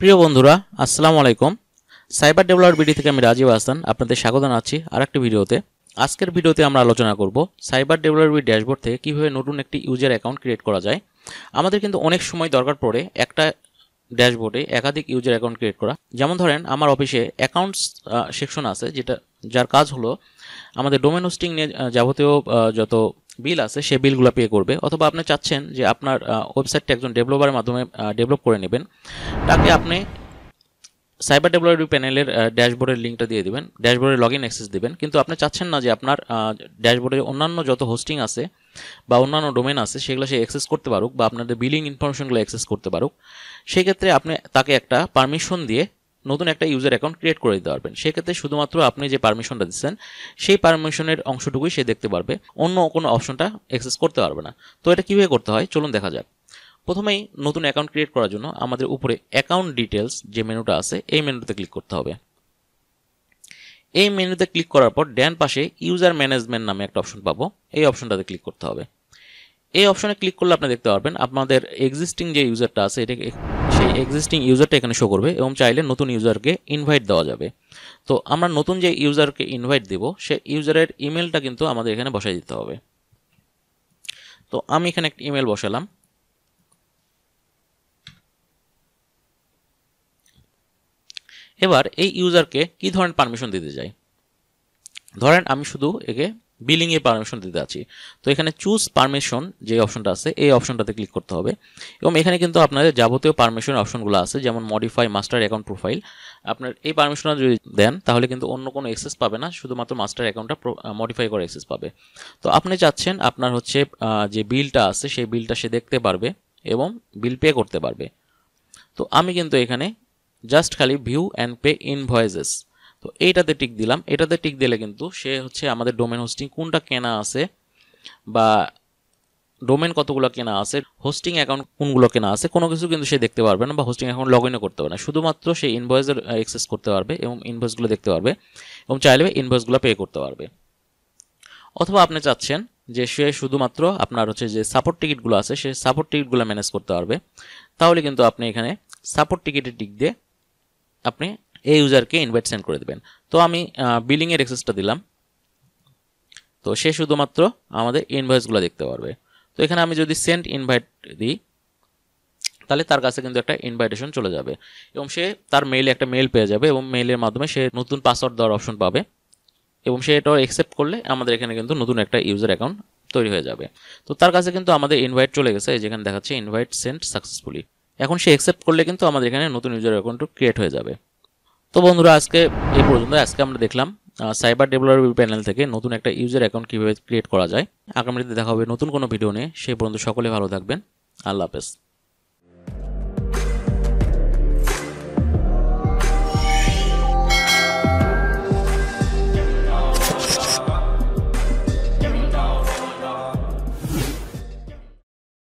প্রিয় বন্ধুরা আসসালামু আলাইকুম সাইবার ডেভেলপার বিডি থেকে আমি রাজীব আহসান আপনাদের স্বাগত জানাচ্ছি আর একটি ভিডিওতে আজকের ভিডিওতে আমরা আলোচনা করব সাইবার ডেভেলপার ড্যাশবোর্ড থেকে কীভাবে নতুন একটি ইউজার অ্যাকাউন্ট ক্রিয়েট করা যায় আমাদের কিন্তু অনেক সময় দরকার পড়ে একটা ড্যাশবোর্ডে একাধিক ইউজার অ্যাকাউন্ট ক্রিয়েট করা যেমন ধরেন আমার অফিসে অ্যাকাউন্টস সেকশন আছে যেটা যার কাজ হলো আমাদের ডোমেন হোস্টিং নিয়ে যাবতীয় যত বিল আছে সে বিলগুলো পে করবে অথবা আপনি চাচ্ছেন যে আপনার ওয়েবসাইটটা একজন ডেভেলপারের মাধ্যমে ডেভেলপ করে নেবেন তাকে আপনি সাইবার ডেভেলপার প্যানেলের ড্যাশবোর্ডের লিঙ্কটা দিয়ে দেবেন ড্যাশবোর্ডে লগ ইন অ্যাক্সেস দেবেন কিন্তু আপনি চাচ্ছেন না যে আপনার ড্যাশবোর্ডে অন্যান্য যত হোস্টিং আছে বা অন্যান্য ডোমেন আছে সেগুলো সে অ্যাক্সেস করতে পারুক বা আপনাদের বিলিং ইনফরমেশনগুলো অ্যাক্সেস করতে পারুক সেক্ষেত্রে আপনি তাকে একটা পারমিশন দিয়ে নতুন একটা ইউজার অ্যাকাউন্ট ক্রিয়েট করে দিতে পারবেন সেক্ষেত্রে শুধুমাত্র আপনি যে পারমিশনটা দিচ্ছেন সেই পারমিশনের অংশটুকুই সে দেখতে পারবে অন্য কোনো অপশনটা অ্যাক্সেস করতে পারবে না তো এটা কীভাবে করতে হয় চলুন দেখা যাক প্রথমেই নতুন অ্যাকাউন্ট ক্রিয়েট করার জন্য আমাদের উপরে অ্যাকাউন্ট ডিটেলস যে মেনুটা আছে এই মেনুতে ক্লিক করতে হবে এই মেনুতে ক্লিক করার পর ড্যান পাশে ইউজার ম্যানেজমেন্ট নামে একটা অপশন পাবো এই অপশনটাতে ক্লিক করতে হবে এই অপশনে ক্লিক করলে আপনি দেখতে পারবেন আপনাদের এক্সিস্টিং যে ইউজারটা আছে এটাকে এক্সিস্টিং ইউজারটা এখানে শো করবে এবং চাইলে নতুন ইউজারকে ইনভাইট দেওয়া যাবে তো আমরা নতুন যে ইউজারকে ইনভাইট দেব সে ইউজারের ইমেলটা কিন্তু আমাদের এখানে বসাই দিতে হবে তো আমি এখানে একটা ইমেল বসালাম এবার এই ইউজারকে কি ধরনের পারমিশন দিতে যাই ধরেন আমি শুধু একে এ পারমিশন দিতে আছি তো এখানে চুজ পারমিশন যে অপশনটা আছে এই অপশনটাতে ক্লিক করতে হবে এবং এখানে কিন্তু আপনাদের যাবতীয় পারমিশন অপশনগুলো আছে যেমন মডিফাই মাস্টার অ্যাকাউন্ট প্রোফাইল আপনার এই পারমিশনটা যদি দেন তাহলে কিন্তু অন্য কোনো অ্যাক্সেস পাবে না শুধুমাত্র মাস্টার অ্যাকাউন্টটা মডিফাই করে অ্যাক্সেস পাবে তো আপনি চাচ্ছেন আপনার হচ্ছে যে বিলটা আছে সেই বিলটা সে দেখতে পারবে এবং বিল পে করতে পারবে তো আমি কিন্তু এখানে জাস্ট খালি ভিউ অ্যান্ড পে ইনভয়েসেস তো এইটাতে টিক দিলাম এটাতে টিক দিলে কিন্তু সে হচ্ছে আমাদের ডোমেন হোস্টিং কোনটা কেনা আছে বা ডোমেন কতগুলো কেনা আছে হোস্টিং অ্যাকাউন্ট কোনগুলো কেনা আছে কোনো কিছু কিন্তু সে দেখতে পারবে না বা হোস্টিং অ্যাকাউন্ট লগ ইনও করতে পারবে না শুধুমাত্র সে ইনভয়েসের অ্যাক্সেস করতে পারবে এবং ইনভয়েসগুলো দেখতে পারবে এবং চাইলে ইনভয়েসগুলো পে করতে পারবে অথবা আপনি চাচ্ছেন যে সে শুধুমাত্র আপনার হচ্ছে যে সাপোর্ট টিকিটগুলো আছে সে সাপোর্ট টিকিটগুলো ম্যানেজ করতে পারবে তাহলে কিন্তু আপনি এখানে সাপোর্ট টিকিটের টিক দিয়ে আপনি এই ইউজারকে ইনভাইট সেন্ড করে দেবেন তো আমি বিলিংয়ের অ্যাক্সেসটা দিলাম তো সে শুধুমাত্র আমাদের ইনভয়েসগুলো দেখতে পারবে তো এখানে আমি যদি সেন্ড ইনভাইট দিই তাহলে তার কাছে কিন্তু একটা ইনভাইটেশন চলে যাবে এবং সে তার মেইলে একটা মেইল পেয়ে যাবে এবং মেইলের মাধ্যমে সে নতুন পাসওয়ার্ড দেওয়ার অপশন পাবে এবং সে এটা অ্যাকসেপ্ট করলে আমাদের এখানে কিন্তু নতুন একটা ইউজার অ্যাকাউন্ট তৈরি হয়ে যাবে তো তার কাছে কিন্তু আমাদের ইনভাইট চলে গেছে যেখানে দেখাচ্ছে ইনভাইট সেন্ড সাকসেসফুলি এখন সে অ্যাকসেপ্ট করলে কিন্তু আমাদের এখানে নতুন ইউজার অ্যাকাউন্ট ক্রিয়েট হয়ে যাবে তো বন্ধুরা আজকে এই পর্যন্ত আজকে আমরা দেখলাম সাইবার ডেভেলপার প্যানেল থেকে নতুন একটা ইউজার অ্যাকাউন্ট কীভাবে ক্রিয়েট করা যায় আগামীতে দেখা হবে নতুন কোনো ভিডিও নিয়ে সেই পর্যন্ত সকলে ভালো থাকবেন আল্লাহ হাফেজ